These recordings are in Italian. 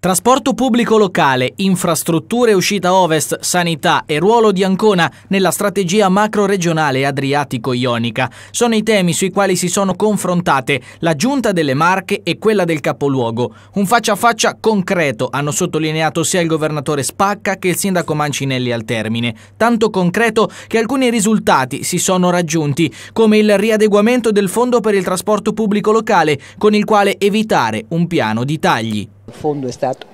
Trasporto pubblico locale, infrastrutture uscita ovest, sanità e ruolo di Ancona nella strategia macro-regionale adriatico-ionica sono i temi sui quali si sono confrontate la giunta delle Marche e quella del capoluogo. Un faccia a faccia concreto hanno sottolineato sia il governatore Spacca che il sindaco Mancinelli al termine, tanto concreto che alcuni risultati si sono raggiunti, come il riadeguamento del fondo per il trasporto pubblico locale con il quale evitare un piano di tagli. Il fondo è stato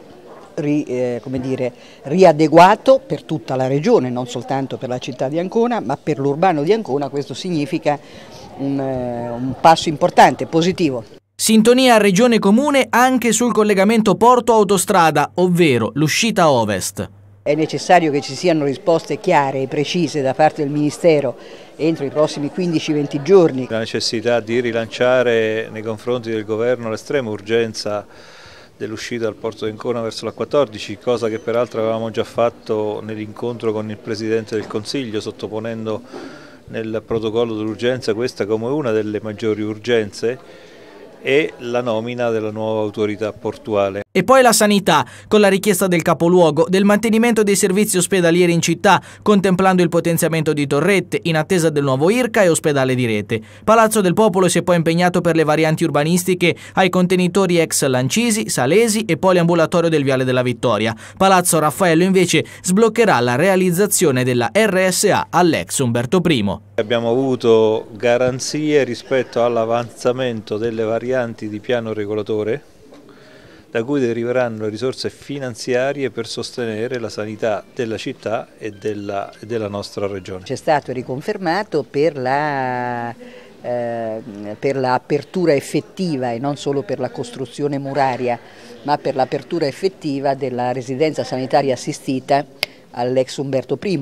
Ri, eh, dire, riadeguato per tutta la regione, non soltanto per la città di Ancona, ma per l'urbano di Ancona questo significa un, eh, un passo importante, positivo. Sintonia Regione Comune anche sul collegamento porto-autostrada, ovvero l'uscita ovest. È necessario che ci siano risposte chiare e precise da parte del Ministero entro i prossimi 15-20 giorni. La necessità di rilanciare nei confronti del Governo l'estrema urgenza dell'uscita dal porto di d'Encona verso la 14, cosa che peraltro avevamo già fatto nell'incontro con il Presidente del Consiglio, sottoponendo nel protocollo d'urgenza questa come una delle maggiori urgenze e la nomina della nuova autorità portuale. E poi la sanità, con la richiesta del capoluogo del mantenimento dei servizi ospedalieri in città, contemplando il potenziamento di torrette in attesa del nuovo IRCA e ospedale di rete. Palazzo del Popolo si è poi impegnato per le varianti urbanistiche ai contenitori ex Lancisi, Salesi e poliambulatorio del Viale della Vittoria. Palazzo Raffaello invece sbloccherà la realizzazione della RSA all'ex Umberto I. Abbiamo avuto garanzie rispetto all'avanzamento delle varianti di piano regolatore da cui deriveranno risorse finanziarie per sostenere la sanità della città e della, della nostra regione. C'è stato riconfermato per la ehm, per l'apertura effettiva e non solo per la costruzione muraria, ma per l'apertura effettiva della residenza sanitaria assistita all'ex Umberto I.